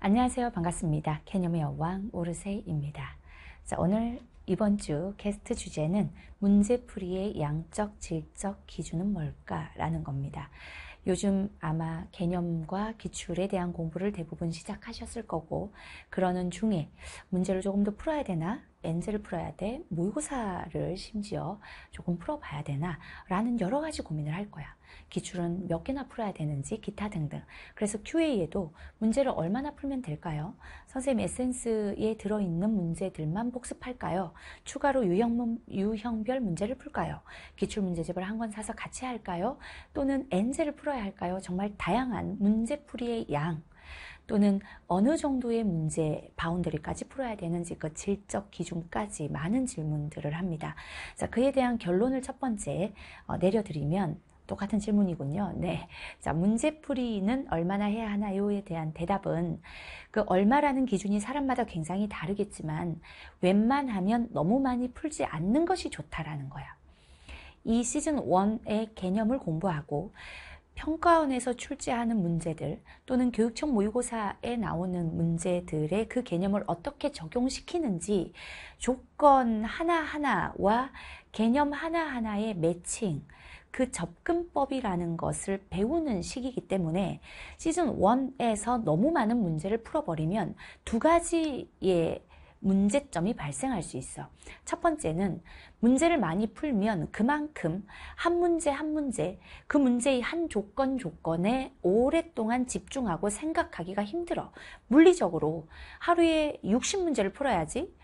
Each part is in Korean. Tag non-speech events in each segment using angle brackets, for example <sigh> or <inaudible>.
안녕하세요. 반갑습니다. 개념의 여왕 오르세입니다. 자, 오늘 이번 주 게스트 주제는 문제풀이의 양적, 질적 기준은 뭘까라는 겁니다. 요즘 아마 개념과 기출에 대한 공부를 대부분 시작하셨을 거고, 그러는 중에 문제를 조금 더 풀어야 되나? 엔즈를 풀어야 돼? 모의고사를 심지어 조금 풀어봐야 되나? 라는 여러 가지 고민을 할 거야. 기출은 몇 개나 풀어야 되는지, 기타 등등. 그래서 QA에도 문제를 얼마나 풀면 될까요? 선생님 에센스에 들어있는 문제들만 복습할까요? 추가로 유형, 유형별 문제를 풀까요? 기출 문제집을 한 권 사서 같이 할까요? 또는 엔제를 풀어야 할까요? 정말 다양한 문제풀이의 양, 또는 어느 정도의 문제 바운더리까지 풀어야 되는지 그 질적 기준까지 많은 질문들을 합니다. 자, 그에 대한 결론을 첫 번째 어, 내려드리면 똑같은 질문이군요. 네. 자, 문제풀이는 얼마나 해야 하나요?에 대한 대답은 그 얼마라는 기준이 사람마다 굉장히 다르겠지만 웬만하면 너무 많이 풀지 않는 것이 좋다라는 거야. 이 시즌 1의 개념을 공부하고 평가원에서 출제하는 문제들 또는 교육청 모의고사에 나오는 문제들의 그 개념을 어떻게 적용시키는지 조건 하나하나와 개념 하나하나의 매칭, 그 접근법이라는 것을 배우는 시기이기 때문에 시즌 1에서 너무 많은 문제를 풀어버리면 두 가지의 문제점이 발생할 수 있어. 첫 번째는 문제를 많이 풀면 그만큼 한 문제 한 문제 그 문제의 한 조건 조건에 오랫동안 집중하고 생각하기가 힘들어. 물리적으로 하루에 60문제를 풀어야지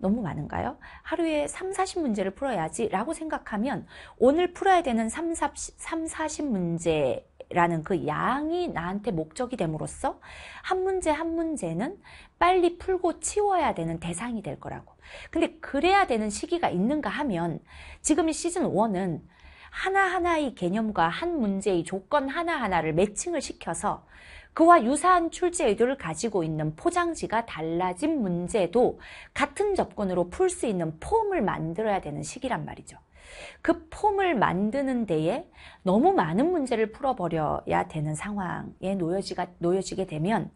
너무 많은가요? 하루에 3, 40문제를 풀어야지 라고 생각하면 오늘 풀어야 되는 3, 40, 3, 40문제 라는 그 양이 나한테 목적이 됨으로써 한 문제 한 문제는 빨리 풀고 치워야 되는 대상이 될 거라고. 근데 그래야 되는 시기가 있는가 하면 지금 이 시즌 1은 하나하나의 개념과 한 문제의 조건 하나하나를 매칭을 시켜서 그와 유사한 출제 의도를 가지고 있는 포장지가 달라진 문제도 같은 접근으로 풀 수 있는 폼을 만들어야 되는 시기란 말이죠. 그 폼을 만드는 데에 너무 많은 문제를 풀어버려야 되는 상황에 놓여지게 되면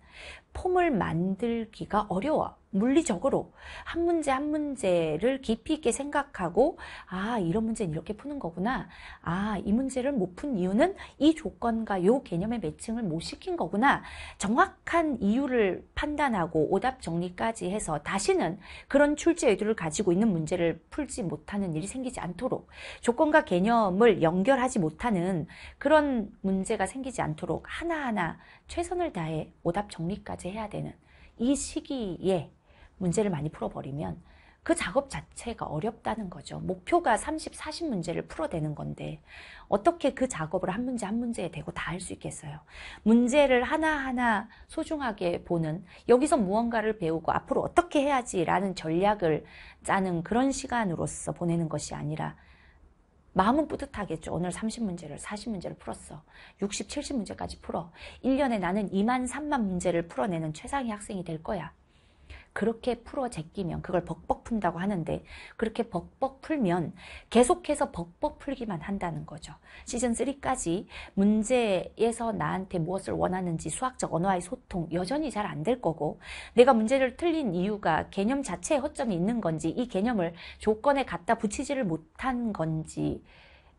폼을 만들기가 어려워. 물리적으로 한 문제 한 문제를 깊이 있게 생각하고 아 이런 문제는 이렇게 푸는 거구나 아 이 문제를 못 푼 이유는 이 조건과 요 개념의 매칭을 못 시킨 거구나 정확한 이유를 판단하고 오답 정리까지 해서 다시는 그런 출제 의도를 가지고 있는 문제를 풀지 못하는 일이 생기지 않도록 조건과 개념을 연결하지 못하는 그런 문제가 생기지 않도록 하나하나 최선을 다해 오답 정리까지 해야 되는 이 시기에 문제를 많이 풀어버리면 그 작업 자체가 어렵다는 거죠. 목표가 30, 40 문제를 풀어대는 건데 어떻게 그 작업을 한 문제 한 문제에 대고 다 할 수 있겠어요. 문제를 하나하나 소중하게 보는 여기서 무언가를 배우고 앞으로 어떻게 해야지라는 전략을 짜는 그런 시간으로서 보내는 것이 아니라 마음은 뿌듯하겠죠. 오늘 30문제를, 40문제를 풀었어. 60, 70문제까지 풀어. 1년에 나는 2만, 3만 문제를 풀어내는 최상의 학생이 될 거야. 그렇게 풀어 제끼면 그걸 벅벅 푼다고 하는데 그렇게 벅벅 풀면 계속해서 벅벅 풀기만 한다는 거죠. 시즌3까지 문제에서 나한테 무엇을 원하는지 수학적 언어와의 소통 여전히 잘 안 될 거고 내가 문제를 틀린 이유가 개념 자체에 허점이 있는 건지 이 개념을 조건에 갖다 붙이지를 못한 건지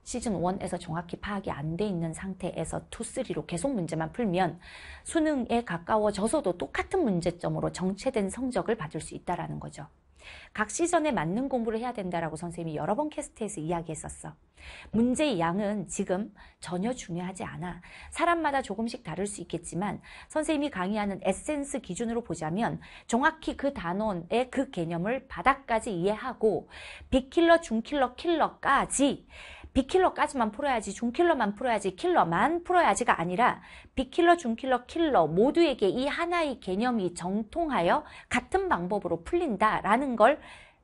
시즌 1에서 정확히 파악이 안 돼 있는 상태에서 2, 3로 계속 문제만 풀면 수능에 가까워져서도 똑같은 문제점으로 정체된 성적을 받을 수 있다라는 거죠. 각 시전에 맞는 공부를 해야 된다라고 선생님이 여러 번 캐스트에서 이야기했었어. 문제의 양은 지금 전혀 중요하지 않아. 사람마다 조금씩 다를 수 있겠지만 선생님이 강의하는 에센스 기준으로 보자면 정확히 그 단원의 그 개념을 바닥까지 이해하고 빅킬러, 중킬러, 킬러까지 비킬러까지만 풀어야지 중킬러만 풀어야지 킬러만 풀어야지가 아니라 비킬러 중킬러 킬러 모두에게 이 하나의 개념이 정통하여 같은 방법으로 풀린다라는 걸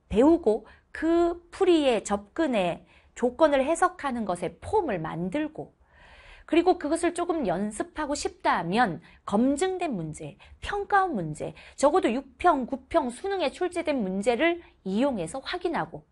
배우고 그 풀이의 접근에 조건을 해석하는 것의 폼을 만들고 그리고 그것을 조금 연습하고 싶다면 검증된 문제, 평가원 문제, 적어도 6평, 9평 수능에 출제된 문제를 이용해서 확인하고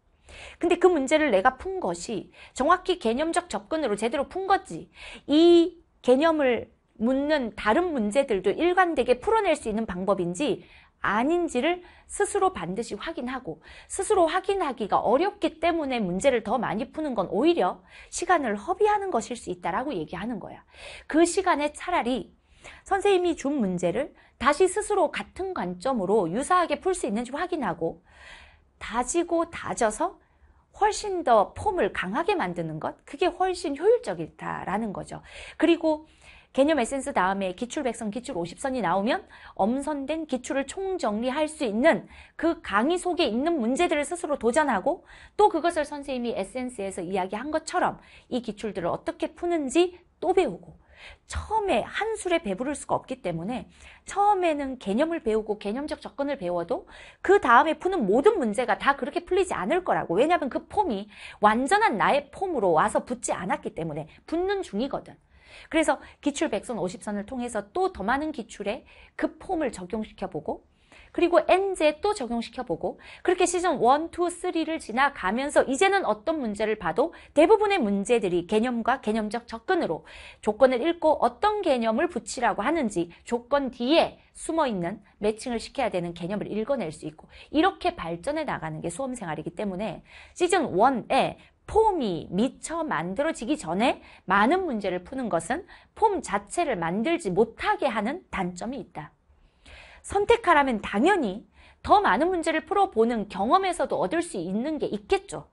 근데 그 문제를 내가 푼 것이 정확히 개념적 접근으로 제대로 푼 거지. 이 개념을 묻는 다른 문제들도 일관되게 풀어낼 수 있는 방법인지 아닌지를 스스로 반드시 확인하고 스스로 확인하기가 어렵기 때문에 문제를 더 많이 푸는 건 오히려 시간을 허비하는 것일 수 있다라고 얘기하는 거야. 그 시간에 차라리 선생님이 준 문제를 다시 스스로 같은 관점으로 유사하게 풀 수 있는지 확인하고 다지고 다져서 훨씬 더 폼을 강하게 만드는 것 그게 훨씬 효율적이다라는 거죠. 그리고 개념 에센스 다음에 기출 백선 기출 50선이 나오면 엄선된 기출을 총정리할 수 있는 그 강의 속에 있는 문제들을 스스로 도전하고 또 그것을 선생님이 에센스에서 이야기한 것처럼 이 기출들을 어떻게 푸는지 또 배우고 처음에 한 술에 배부를 수가 없기 때문에 처음에는 개념을 배우고 개념적 접근을 배워도 그 다음에 푸는 모든 문제가 다 그렇게 풀리지 않을 거라고 왜냐하면 그 폼이 완전한 나의 폼으로 와서 붙지 않았기 때문에 붙는 중이거든 그래서 기출 백선 50선을 통해서 또 더 많은 기출에 그 폼을 적용시켜보고 그리고 엔제또 적용시켜보고 그렇게 시즌 1, 2, 3를 지나가면서 이제는 어떤 문제를 봐도 대부분의 문제들이 개념과 개념적 접근으로 조건을 읽고 어떤 개념을 붙이라고 하는지 조건 뒤에 숨어있는 매칭을 시켜야 되는 개념을 읽어낼 수 있고 이렇게 발전해 나가는 게 수험생활이기 때문에 시즌 1에 폼이 미처 만들어지기 전에 많은 문제를 푸는 것은 폼 자체를 만들지 못하게 하는 단점이 있다. 선택하라면 당연히 더 많은 문제를 풀어보는 경험에서도 얻을 수 있는 게 있겠죠.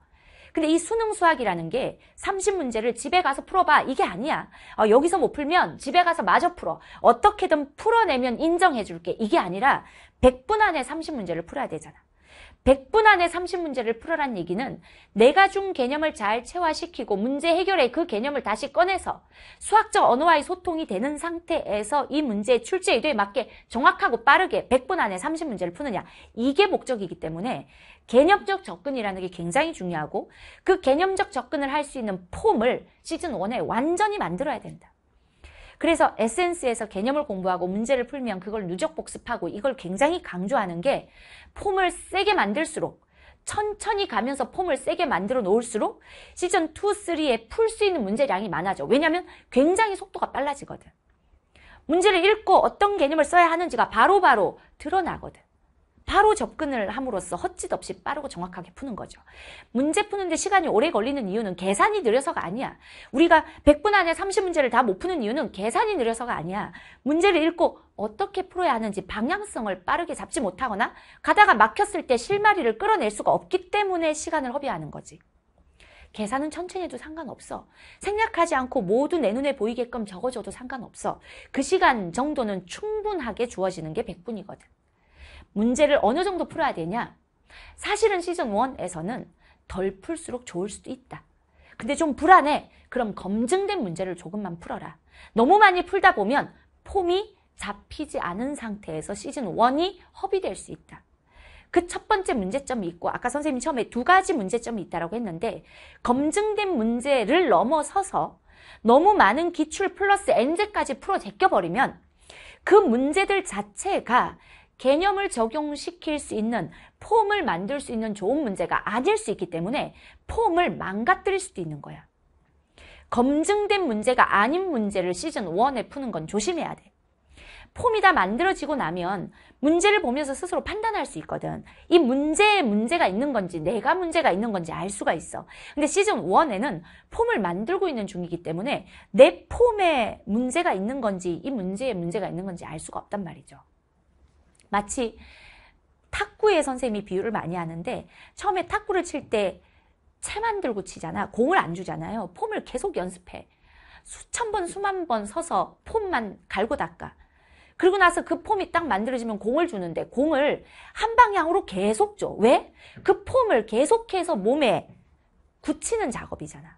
근데 이 수능 수학이라는 게 30문제를 집에 가서 풀어봐 이게 아니야. 어, 여기서 못 풀면 집에 가서 마저 풀어. 어떻게든 풀어내면 인정해줄게 이게 아니라 100분 안에 30문제를 풀어야 되잖아. 100분 안에 30문제를 풀어란 얘기는 내가 준 개념을 잘 체화시키고 문제 해결에 그 개념을 다시 꺼내서 수학적 언어와의 소통이 되는 상태에서 이 문제의 출제 의도에 맞게 정확하고 빠르게 100분 안에 30문제를 푸느냐 이게 목적이기 때문에 개념적 접근이라는 게 굉장히 중요하고 그 개념적 접근을 할 수 있는 폼을 시즌1에 완전히 만들어야 된다. 그래서 에센스에서 개념을 공부하고 문제를 풀면 그걸 누적 복습하고 이걸 굉장히 강조하는 게 폼을 세게 만들수록 천천히 가면서 폼을 세게 만들어 놓을수록 시즌 2, 3에 풀 수 있는 문제량이 많아져. 왜냐하면 굉장히 속도가 빨라지거든. 문제를 읽고 어떤 개념을 써야 하는지가 바로바로 바로 드러나거든. 바로 접근을 함으로써 헛짓없이 빠르고 정확하게 푸는 거죠. 문제 푸는데 시간이 오래 걸리는 이유는 계산이 느려서가 아니야. 우리가 100분 안에 30문제를 다 못 푸는 이유는 계산이 느려서가 아니야. 문제를 읽고 어떻게 풀어야 하는지 방향성을 빠르게 잡지 못하거나 가다가 막혔을 때 실마리를 끌어낼 수가 없기 때문에 시간을 허비하는 거지. 계산은 천천히 해도 상관없어. 생략하지 않고 모두 내 눈에 보이게끔 적어줘도 상관없어. 그 시간 정도는 충분하게 주어지는 게 100분이거든. 문제를 어느 정도 풀어야 되냐? 사실은 시즌 1에서는 덜 풀수록 좋을 수도 있다. 근데 좀 불안해. 그럼 검증된 문제를 조금만 풀어라. 너무 많이 풀다 보면 폼이 잡히지 않은 상태에서 시즌 1이 허비될 수 있다. 그 첫 번째 문제점이 있고 아까 선생님이 처음에 두 가지 문제점이 있다라고 했는데 검증된 문제를 넘어서서 너무 많은 기출 플러스 엔제까지 풀어 제껴버리면 그 문제들 자체가 개념을 적용시킬 수 있는 폼을 만들 수 있는 좋은 문제가 아닐 수 있기 때문에 폼을 망가뜨릴 수도 있는 거야. 검증된 문제가 아닌 문제를 시즌1에 푸는 건 조심해야 돼. 폼이 다 만들어지고 나면 문제를 보면서 스스로 판단할 수 있거든. 이 문제에 문제가 있는 건지 내가 문제가 있는 건지 알 수가 있어. 근데 시즌 1에는 폼을 만들고 있는 중이기 때문에 내 폼에 문제가 있는 건지 이 문제에 문제가 있는 건지 알 수가 없단 말이죠. 마치 탁구의 선생님이 비유를 많이 하는데 처음에 탁구를 칠 때 채만 들고 치잖아. 공을 안 주잖아요. 폼을 계속 연습해. 수천 번, 수만 번 서서 폼만 갈고 닦아. 그리고 나서 그 폼이 딱 만들어지면 공을 주는데 공을 한 방향으로 계속 줘. 왜? 그 폼을 계속해서 몸에 굳히는 작업이잖아.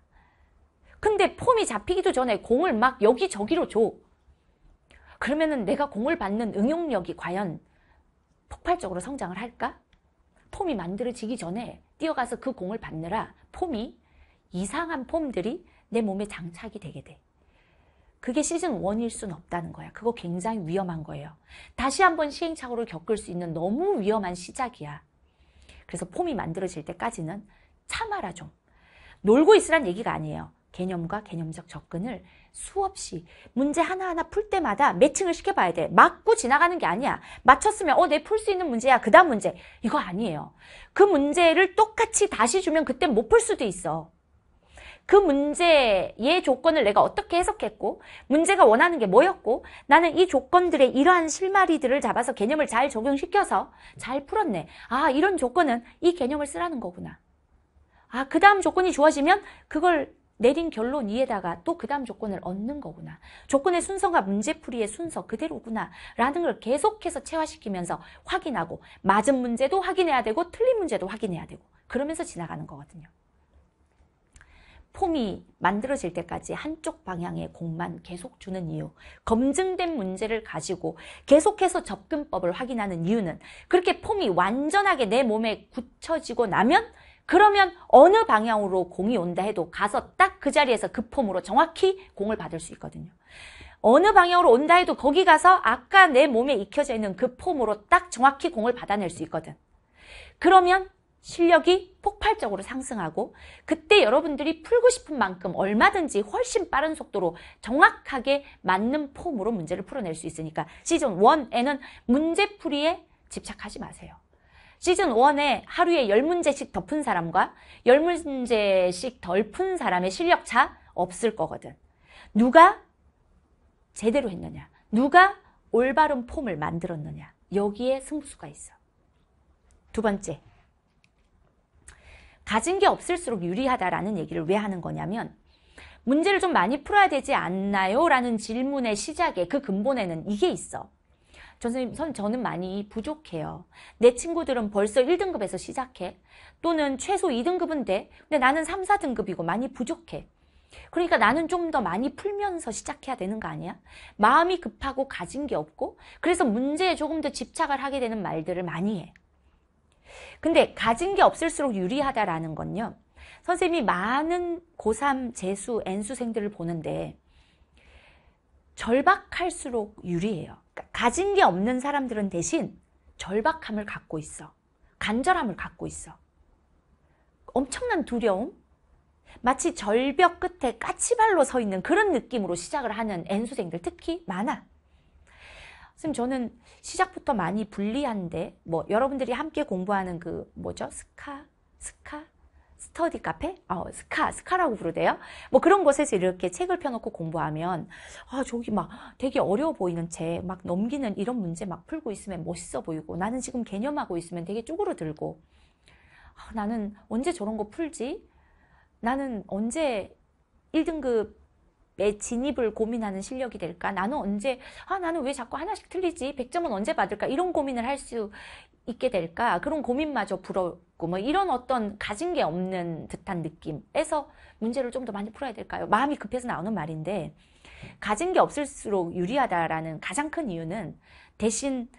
근데 폼이 잡히기도 전에 공을 막 여기저기로 줘. 그러면은 내가 공을 받는 응용력이 과연 폭발적으로 성장을 할까? 폼이 만들어지기 전에 뛰어가서 그 공을 받느라 폼이 이상한 폼들이 내 몸에 장착이 되게 돼. 그게 시즌 1일 순 없다는 거야. 그거 굉장히 위험한 거예요. 다시 한번 시행착오를 겪을 수 있는 너무 위험한 시작이야. 그래서 폼이 만들어질 때까지는 참아라 좀. 놀고 있으란 얘기가 아니에요. 개념과 개념적 접근을 수없이 문제 하나하나 풀 때마다 매칭을 시켜봐야 돼. 맞고 지나가는 게 아니야. 맞췄으면 어, 내 풀 수 있는 문제야. 그 다음 문제. 이거 아니에요. 그 문제를 똑같이 다시 주면 그땐 못 풀 수도 있어. 그 문제의 조건을 내가 어떻게 해석했고 문제가 원하는 게 뭐였고 나는 이 조건들의 이러한 실마리들을 잡아서 개념을 잘 적용시켜서 잘 풀었네. 아 이런 조건은 이 개념을 쓰라는 거구나. 아 그 다음 조건이 주어지면 그걸 내린 결론 위에다가 또 그 다음 조건을 얻는 거구나. 조건의 순서가 문제풀이의 순서 그대로구나. 라는 걸 계속해서 체화시키면서 확인하고 맞은 문제도 확인해야 되고 틀린 문제도 확인해야 되고 그러면서 지나가는 거거든요. 폼이 만들어질 때까지 한쪽 방향의 공만 계속 주는 이유 검증된 문제를 가지고 계속해서 접근법을 확인하는 이유는 그렇게 폼이 완전하게 내 몸에 굳혀지고 나면 그러면 어느 방향으로 공이 온다 해도 가서 딱 그 자리에서 그 폼으로 정확히 공을 받을 수 있거든요. 어느 방향으로 온다 해도 거기 가서 아까 내 몸에 익혀져 있는 그 폼으로 딱 정확히 공을 받아낼 수 있거든. 그러면 실력이 폭발적으로 상승하고 그때 여러분들이 풀고 싶은 만큼 얼마든지 훨씬 빠른 속도로 정확하게 맞는 폼으로 문제를 풀어낼 수 있으니까 시즌 1에는 문제풀이에 집착하지 마세요. 시즌 1에 하루에 10문제씩 덮은 사람과 10문제씩 덜 푼 사람의 실력차 없을 거거든. 누가 제대로 했느냐? 누가 올바른 폼을 만들었느냐? 여기에 승부수가 있어. 두 번째. 가진 게 없을수록 유리하다라는 얘기를 왜 하는 거냐면 문제를 좀 많이 풀어야 되지 않나요? 라는 질문의 시작에 그 근본에는 이게 있어. 선생님, 선, 저는 많이 부족해요. 내 친구들은 벌써 1등급에서 시작해. 또는 최소 2등급인데, 근데 나는 3, 4등급이고 많이 부족해. 그러니까 나는 좀 더 많이 풀면서 시작해야 되는 거 아니야? 마음이 급하고 가진 게 없고, 그래서 문제에 조금 더 집착을 하게 되는 말들을 많이 해. 근데 가진 게 없을수록 유리하다라는 건요. 선생님이 많은 고3 재수, N수생들을 보는데 절박할수록 유리해요. 가진 게 없는 사람들은 대신 절박함을 갖고 있어. 간절함을 갖고 있어. 엄청난 두려움? 마치 절벽 끝에 까치발로 서 있는 그런 느낌으로 시작을 하는 N수생들 특히 많아. 선생님 저는 시작부터 많이 불리한데 뭐 여러분들이 함께 공부하는 그 뭐죠? 스카? 스카? 스터디 카페? 어, 스카, 스카라고 부르대요. 뭐 그런 곳에서 이렇게 책을 펴놓고 공부하면, 아, 저기 막 되게 어려워 보이는 책, 막 넘기는 이런 문제 막 풀고 있으면 멋있어 보이고, 나는 지금 개념하고 있으면 되게 쪼그러들고, 아, 나는 언제 저런 거 풀지? 나는 언제 1등급 매 진입을 고민하는 실력이 될까? 나는 언제 아 나는 왜 자꾸 하나씩 틀리지? 100점은 언제 받을까? 이런 고민을 할 수 있게 될까? 그런 고민마저 부럽고 뭐 이런 어떤 가진 게 없는 듯한 느낌에서 문제를 좀 더 많이 풀어야 될까요? 마음이 급해서 나오는 말인데 가진 게 없을수록 유리하다라는 가장 큰 이유는 대신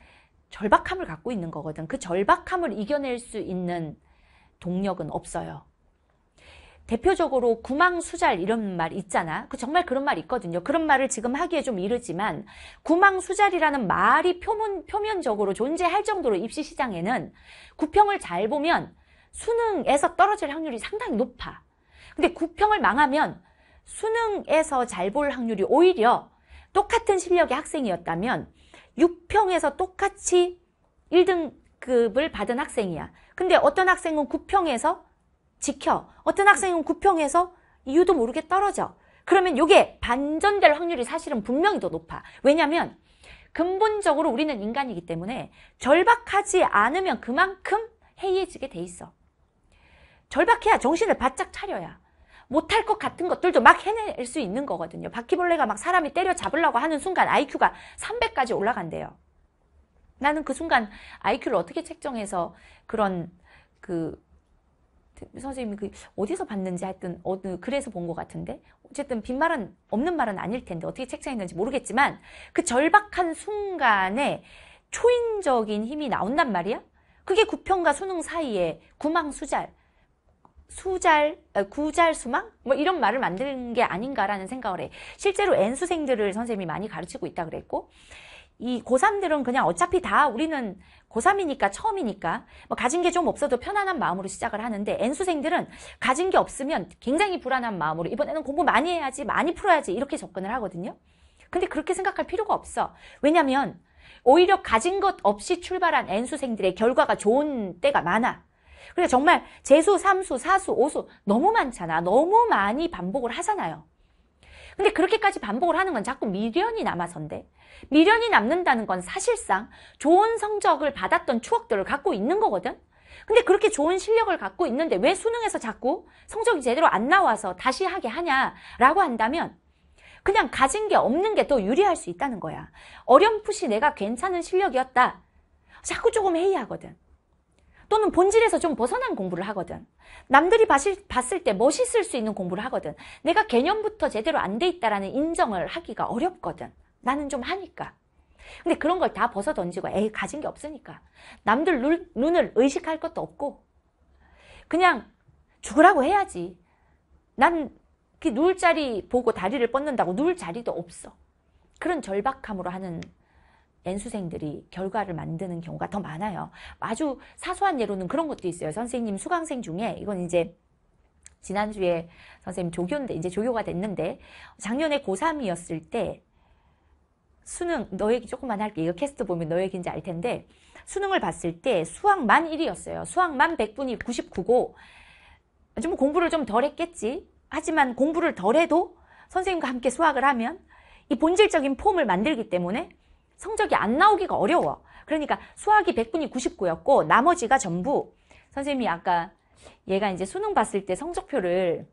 절박함을 갖고 있는 거거든. 그 절박함을 이겨낼 수 있는 동력은 없어요. 대표적으로 구망수잘 이런 말 있잖아. 그 정말 그런 말 있거든요. 그런 말을 지금 하기에 좀 이르지만 구망수잘이라는 말이 표문, 표면적으로 존재할 정도로 입시 시장에는 구평을 잘 보면 수능에서 떨어질 확률이 상당히 높아. 근데 구평을 망하면 수능에서 잘 볼 확률이 오히려 똑같은 실력의 학생이었다면 6평에서 똑같이 1등급을 받은 학생이야. 근데 어떤 학생은 9평에서 지켜. 어떤 학생은 구평에서 이유도 모르게 떨어져. 그러면 이게 반전될 확률이 사실은 분명히 더 높아. 왜냐면 하 근본적으로 우리는 인간이기 때문에 절박하지 않으면 그만큼 해이해지게 돼 있어. 절박해야 정신을 바짝 차려야. 못할 것 같은 것들도 막 해낼 수 있는 거거든요. 바퀴벌레가 막 사람이 때려잡으려고 하는 순간 IQ가 300까지 올라간대요. 나는 그 순간 IQ를 어떻게 책정해서 그런 그그 선생님이 그 어디서 봤는지 하여튼 어느 글에서 본 것 같은데 어쨌든 빈말은 없는 말은 아닐 텐데 어떻게 책정했는지 모르겠지만 그 절박한 순간에 초인적인 힘이 나온단 말이야. 그게 구평과 수능 사이에 구망수잘, 수잘, 아, 구잘 수망 뭐 이런 말을 만드는 게 아닌가라는 생각을 해. 실제로 N수생들을 선생님이 많이 가르치고 있다 그랬고 이 고3들은 그냥 어차피 다 우리는 고3이니까 처음이니까 뭐 가진 게 좀 없어도 편안한 마음으로 시작을 하는데 N수생들은 가진 게 없으면 굉장히 불안한 마음으로 이번에는 공부 많이 해야지 많이 풀어야지 이렇게 접근을 하거든요. 근데 그렇게 생각할 필요가 없어. 왜냐면 오히려 가진 것 없이 출발한 N수생들의 결과가 좋은 때가 많아. 그래서 정말 재수, 삼수, 사수, 오수 너무 많잖아. 너무 많이 반복을 하잖아요. 근데 그렇게까지 반복을 하는 건 자꾸 미련이 남아선데 미련이 남는다는 건 사실상 좋은 성적을 받았던 추억들을 갖고 있는 거거든 근데 그렇게 좋은 실력을 갖고 있는데 왜 수능에서 자꾸 성적이 제대로 안 나와서 다시 하게 하냐라고 한다면 그냥 가진 게 없는 게 더 유리할 수 있다는 거야 어렴풋이 내가 괜찮은 실력이었다 자꾸 조금 회의하거든 또는 본질에서 좀 벗어난 공부를 하거든. 남들이 봤을, 봤을 때 멋있을 수 있는 공부를 하거든. 내가 개념부터 제대로 안 돼 있다라는 인정을 하기가 어렵거든. 나는 좀 하니까. 근데 그런 걸 다 벗어 던지고 에이 가진 게 없으니까. 남들 눈, 눈을 의식할 것도 없고 그냥 죽으라고 해야지. 난 그 누울 자리 보고 다리를 뻗는다고 누울 자리도 없어. 그런 절박함으로 하는 N수생들이 결과를 만드는 경우가 더 많아요. 아주 사소한 예로는 그런 것도 있어요. 선생님 수강생 중에 이건 이제 지난주에 선생님 조교인데 이제 조교가 됐는데 작년에 고3이었을 때 수능 너 얘기 조금만 할게 이거 캐스트 보면 너 얘기인지 알 텐데 수능을 봤을 때 수학만 1이었어요. 수학만 100분이 99고 좀 공부를 좀 덜 했겠지. 하지만 공부를 덜 해도 선생님과 함께 수학을 하면 이 본질적인 폼을 만들기 때문에 성적이 안 나오기가 어려워. 그러니까 수학이 100분이 99였고 나머지가 전부 선생님이 아까 얘가 이제 수능 봤을 때 성적표를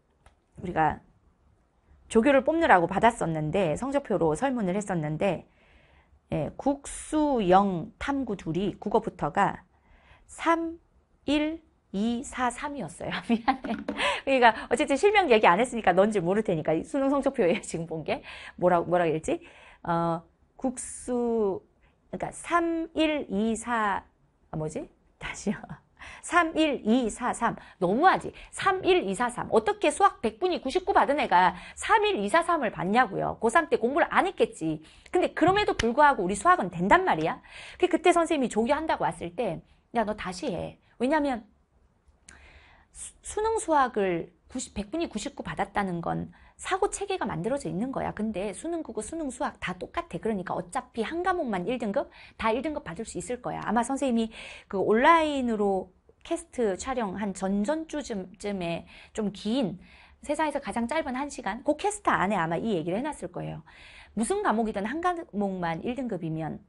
우리가 조교를 뽑느라고 받았었는데 성적표로 설문을 했었는데 예, 국수, 영, 탐구 둘이 국어부터가 3, 1, 2, 4, 3이었어요. 미안해. 그러니까 어쨌든 실명 얘기 안 했으니까 넌지 모를 테니까 수능 성적표에 지금 본 게 뭐라고 뭐라 그랬지? 어, 국수 그러니까 3 1 2 4 아, 뭐지? <laughs> 다시요. 3 1 2 4 3 너무하지. 3 1 2 4 3 어떻게 수학 100분이 99 받은 애가 3 1 2 4 3을 받냐고요. 고3 때 공부를 안 했겠지. 근데 그럼에도 불구하고 우리 수학은 된단 말이야. 그 그때 선생님이 조교한다고 왔을 때 야 너 다시 해. 왜냐면 수, 능 수학을 90, 100분이 99 받았다는 건 사고 체계가 만들어져 있는 거야. 근데 수능 국어, 수능 수학 다 똑같아. 그러니까 어차피 한 과목만 1등급 다 1등급 받을 수 있을 거야. 아마 선생님이 그 온라인으로 캐스트 촬영 한 전전주쯤에 좀 긴 세상에서 가장 짧은 한시간그 캐스트 안에 아마 이 얘기를 해놨을 거예요. 무슨 과목이든 한 과목만 1등급이면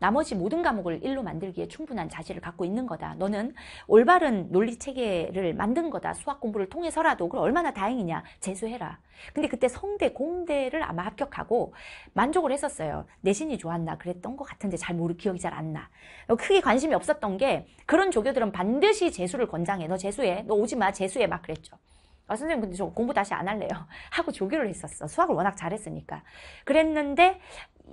나머지 모든 과목을 일로 만들기에 충분한 자질을 갖고 있는 거다. 너는 올바른 논리체계를 만든 거다. 수학 공부를 통해서라도 그걸 얼마나 다행이냐. 재수해라. 근데 그때 성대, 공대를 아마 합격하고 만족을 했었어요. 내신이 좋았나 그랬던 것 같은데 잘 모르 기억이 잘 안 나. 크게 관심이 없었던 게 그런 조교들은 반드시 재수를 권장해. 너 재수해. 너 오지 마. 재수해. 막 그랬죠. 아, 선생님 근데 저 공부 다시 안 할래요. <laughs> 하고 조교를 했었어. 수학을 워낙 잘했으니까. 그랬는데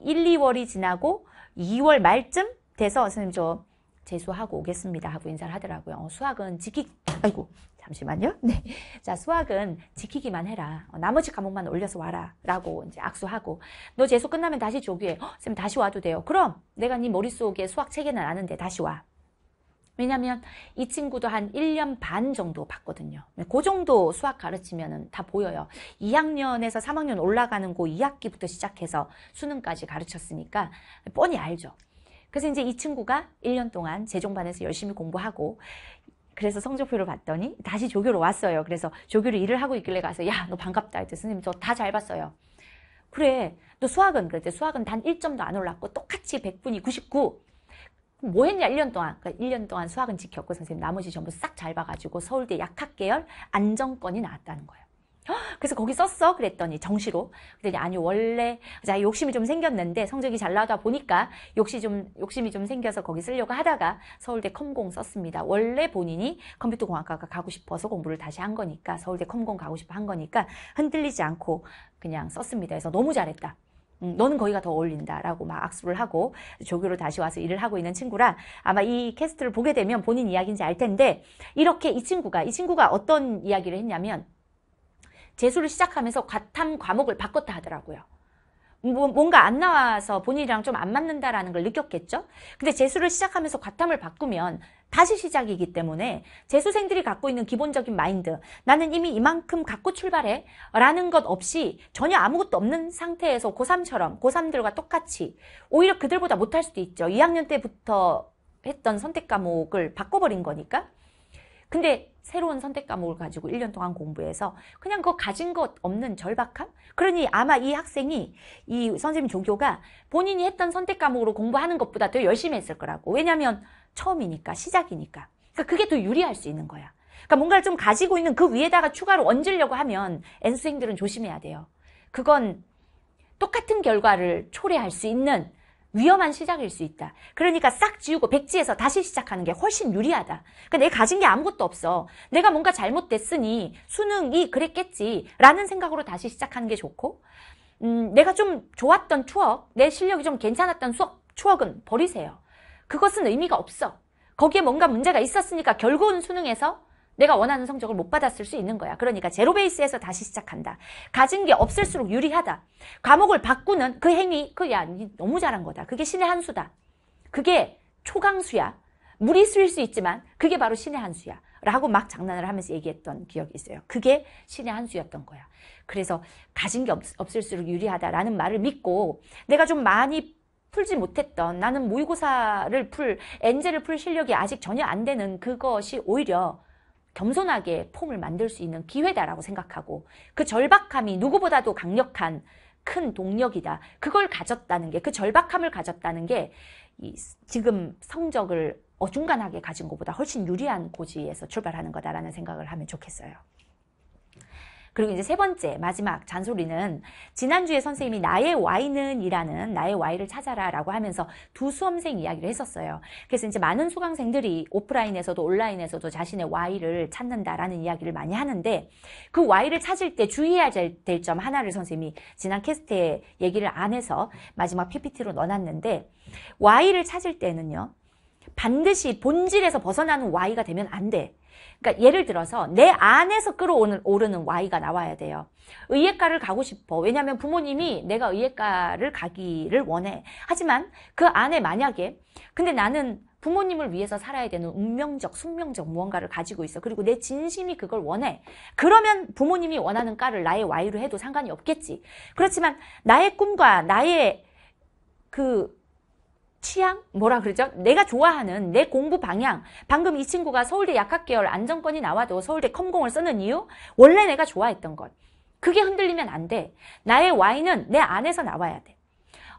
1, 2월이 지나고 2월 말쯤 돼서 선생님 저 재수하고 오겠습니다 하고 인사를 하더라고요. 어, 수학은 지키 아이고 잠시만요. 네. 자, 수학은 지키기만 해라. 어, 나머지 과목만 올려서 와라. 라고 이제 악수하고. 너 재수 끝나면 다시 조교에. 어, 생님 다시 와도 돼요. 그럼 내가 네 머릿속에 수학 체계는 아는데 다시 와. 왜냐면이 친구도 한 1년 반 정도 봤거든요. 그 정도 수학 가르치면 다 보여요. 2학년에서 3학년 올라가는 고 2학기부터 시작해서 수능까지 가르쳤으니까 뻔히 알죠. 그래서 이제 이 친구가 1년 동안 재종반에서 열심히 공부하고 그래서 성적표를 봤더니 다시 조교로 왔어요. 그래서 조교로 일을 하고 있길래 가서 야 너 반갑다 했더니 선생님 저 다 잘 봤어요. 그래 너 수학은 그랬대 수학은 단 1점도 안 올랐고 똑같이 100분이 99뭐 했냐 1년 동안 그러니까 1년 동안 수학은 지켰고 선생님 나머지 전부 싹 잘 봐가지고 서울대 약학 계열 안정권이 나왔다는 거예요 그래서 거기 썼어 그랬더니 정시로 그랬더니 아니 원래 자 욕심이 좀 생겼는데 성적이 잘 나다 보니까 욕심 이좀 욕심이 좀 생겨서 거기 쓰려고 하다가 서울대 컴공 썼습니다 원래 본인이 컴퓨터공학과가 가고 싶어서 공부를 다시 한 거니까 서울대 컴공 가고 싶어 한 거니까 흔들리지 않고 그냥 썼습니다 그래서 너무 잘했다 음, 너는 거기가 더 어울린다라고 막 악수를 하고 조교로 다시 와서 일을 하고 있는 친구라 아마 이 캐스트를 보게 되면 본인 이야기인지 알 텐데 이렇게 이 친구가 이 친구가 어떤 이야기를 했냐면 재수를 시작하면서 과탐 과목을 바꿨다 하더라고요. 뭐, 뭔가 안 나와서 본인이랑 좀 안 맞는다라는 걸 느꼈겠죠? 근데 재수를 시작하면서 과탐을 바꾸면 다시 시작이기 때문에 재수생들이 갖고 있는 기본적인 마인드 나는 이미 이만큼 갖고 출발해 라는 것 없이 전혀 아무것도 없는 상태에서 고3처럼 고3들과 똑같이 오히려 그들보다 못할 수도 있죠. 2학년 때부터 했던 선택 과목을 바꿔버린 거니까 근데 새로운 선택 과목을 가지고 1년 동안 공부해서 그냥 그 가진 것 없는 절박함? 그러니 아마 이 학생이 이 선생님 조교가 본인이 했던 선택 과목으로 공부하는 것보다 더 열심히 했을 거라고. 왜냐면 처음이니까 시작이니까. 그러니까 그게 더 유리할 수 있는 거야. 그러니까 뭔가를 좀 가지고 있는 그 위에다가 추가로 얹으려고 하면 N수행들은 조심해야 돼요. 그건 똑같은 결과를 초래할 수 있는 위험한 시작일 수 있다. 그러니까 싹 지우고 백지에서 다시 시작하는 게 훨씬 유리하다. 그러니까 내가 가진 게 아무것도 없어. 내가 뭔가 잘못됐으니 수능이 그랬겠지라는 생각으로 다시 시작하는 게 좋고 음, 내가 좀 좋았던 추억, 내 실력이 좀 괜찮았던 수업, 추억은 버리세요. 그것은 의미가 없어. 거기에 뭔가 문제가 있었으니까 결국은 수능에서 내가 원하는 성적을 못 받았을 수 있는 거야. 그러니까 제로 베이스에서 다시 시작한다. 가진 게 없을수록 유리하다. 과목을 바꾸는 그 행위, 그 야, 너무 잘한 거다. 그게 신의 한 수다. 그게 초강수야. 물이 일수 있지만 그게 바로 신의 한 수야. 라고 막 장난을 하면서 얘기했던 기억이 있어요. 그게 신의 한 수였던 거야. 그래서 가진 게 없, 없을수록 유리하다라는 말을 믿고 내가 좀 많이 풀지 못했던 나는 모의고사를 풀 엔젤을 풀 실력이 아직 전혀 안 되는 그것이 오히려 겸손하게 폼을 만들 수 있는 기회다라고 생각하고 그 절박함이 누구보다도 강력한 큰 동력이다. 그걸 가졌다는 게, 그 절박함을 가졌다는 게 지금 성적을 어중간하게 가진 것보다 훨씬 유리한 고지에서 출발하는 거다라는 생각을 하면 좋겠어요. 그리고 이제 세 번째 마지막 잔소리는 지난주에 선생님이 나의 와이는 이라는 나의 와이를 찾아라 라고 하면서 두 수험생 이야기를 했었어요. 그래서 이제 많은 수강생들이 오프라인에서도 온라인에서도 자신의 와이를 찾는다라는 이야기를 많이 하는데 그와이를 찾을 때 주의해야 될 점 하나를 선생님이 지난 캐스트에 얘기를 안 해서 마지막 PPT로 넣어놨는데 와이를 찾을 때는요. 반드시 본질에서 벗어나는 와이가 되면 안 돼. 그러니까 예를 들어서 내 안에서 끌어오는 오르는 Y가 나와야 돼요. 의예과를 가고 싶어. 왜냐하면 부모님이 내가 의예과를 가기를 원해. 하지만 그 안에 만약에 근데 나는 부모님을 위해서 살아야 되는 운명적, 숙명적 무언가를 가지고 있어. 그리고 내 진심이 그걸 원해. 그러면 부모님이 원하는 과를 나의 Y로 해도 상관이 없겠지. 그렇지만 나의 꿈과 나의 그 취향 뭐라 그러죠? 내가 좋아하는 내 공부 방향 방금 이 친구가 서울대 약학계열 안정권이 나와도 서울대 컴공을 쓰는 이유 원래 내가 좋아했던 것 그게 흔들리면 안 돼 나의 와인은 내 안에서 나와야 돼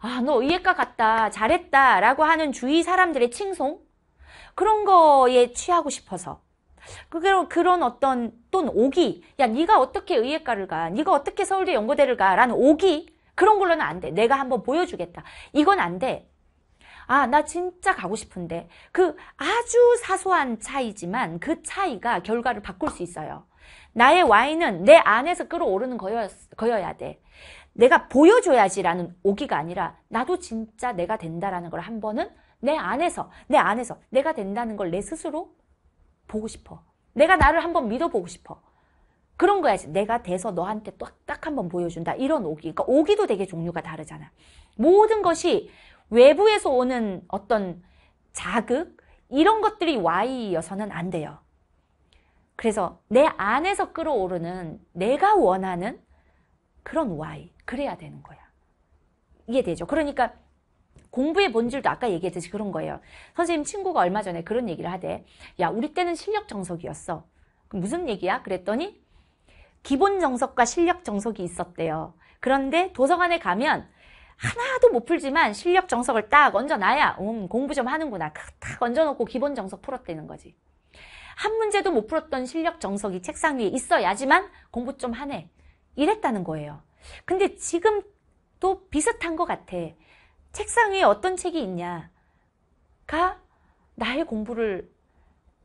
아, 너 의예과 갔다, 잘했다, 라고 하는 주위 사람들의 칭송? 그런 거에 취하고 싶어서. 그런, 그런 어떤, 또는 오기. 야, 네가 어떻게 의예과를 가? 네가 어떻게 서울대 연구대를 가? 라는 오기? 그런 걸로는 안 돼. 내가 한번 보여주겠다. 이건 안 돼. 아, 나 진짜 가고 싶은데. 그 아주 사소한 차이지만 그 차이가 결과를 바꿀 수 있어요. 나의 와인은 내 안에서 끌어오르는 거여, 거여야 돼. 내가 보여줘야지라는 오기가 아니라 나도 진짜 내가 된다라는 걸 한 번은 내 안에서, 내 안에서 내가 된다는 걸 내 스스로 보고 싶어. 내가 나를 한번 믿어보고 싶어. 그런 거야지. 내가 돼서 너한테 딱, 딱 한번 보여준다. 이런 오기. 그러니까 오기도 되게 종류가 다르잖아. 모든 것이 외부에서 오는 어떤 자극 이런 것들이 Y여서는 안 돼요. 그래서 내 안에서 끌어오르는 내가 원하는 그런 Y 그래야 되는 거야. 이해되죠? 그러니까 공부의 본질도 아까 얘기했듯이 그런 거예요. 선생님 친구가 얼마 전에 그런 얘기를 하대. 야 우리 때는 실력 정석이었어. 무슨 얘기야? 그랬더니 기본 정석과 실력 정석이 있었대요. 그런데 도서관에 가면 하나도 못 풀지만 실력 정석을 딱 얹어놔야 음, 공부 좀 하는구나. 딱 얹어놓고 기본 정석 풀었다는 거지. 한 문제도 못 풀었던 실력 정석이 책상 위에 있어야지만 공부 좀 하네. 이랬다는 거예요. 근데 지금 또 비슷한 것 같아. 책상 위에 어떤 책이 있냐가 나의 공부를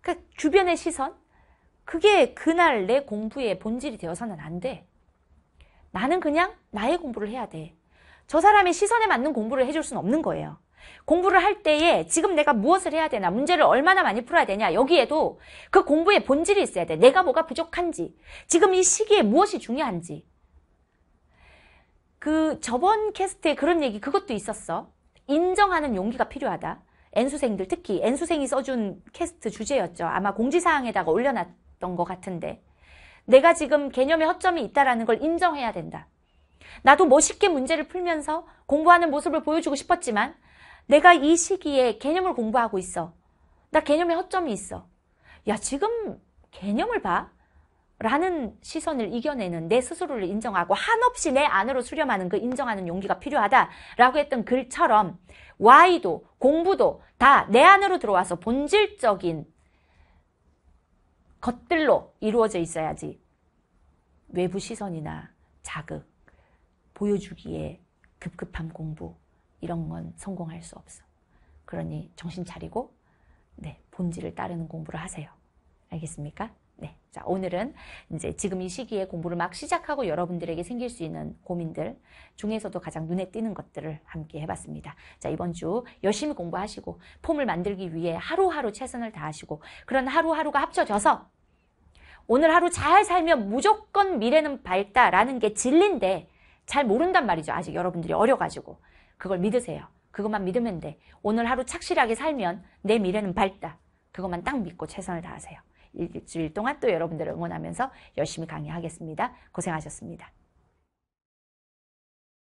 그러니까 주변의 시선 그게 그날 내 공부의 본질이 되어서는 안 돼. 나는 그냥 나의 공부를 해야 돼. 저 사람의 시선에 맞는 공부를 해줄 수는 없는 거예요. 공부를 할 때에 지금 내가 무엇을 해야 되나 문제를 얼마나 많이 풀어야 되냐 여기에도 그 공부의 본질이 있어야 돼 내가 뭐가 부족한지 지금 이 시기에 무엇이 중요한지 그 저번 캐스트에 그런 얘기 그것도 있었어 인정하는 용기가 필요하다 N수생들 특히 N수생이 써준 캐스트 주제였죠 아마 공지사항에다가 올려놨던 것 같은데 내가 지금 개념의 허점이 있다라는 걸 인정해야 된다 나도 멋있게 뭐 문제를 풀면서 공부하는 모습을 보여주고 싶었지만 내가 이 시기에 개념을 공부하고 있어. 나 개념에 허점이 있어. 야, 지금 개념을 봐? 라는 시선을 이겨내는 내 스스로를 인정하고 한없이 내 안으로 수렴하는 그 인정하는 용기가 필요하다라고 했던 글처럼 Y도 공부도 다 내 안으로 들어와서 본질적인 것들로 이루어져 있어야지 외부 시선이나 자극 보여주기에 급급한 공부 이런 건 성공할 수 없어. 그러니 정신 차리고 네, 본질을 따르는 공부를 하세요. 알겠습니까? 네. 자, 오늘은 이제 지금 이 시기에 공부를 막 시작하고 여러분들에게 생길 수 있는 고민들 중에서도 가장 눈에 띄는 것들을 함께 해봤습니다. 자, 이번 주 열심히 공부하시고 폼을 만들기 위해 하루하루 최선을 다하시고 그런 하루하루가 합쳐져서 오늘 하루 잘 살면 무조건 미래는 밝다라는 게 진리인데 잘 모른단 말이죠. 아직 여러분들이 어려가지고. 그걸 믿으세요. 그것만 믿으면 돼. 오늘 하루 착실하게 살면 내 미래는 밝다. 그것만 딱 믿고 최선을 다하세요. 일주일 동안 또 여러분들을 응원하면서 열심히 강의하겠습니다. 고생하셨습니다.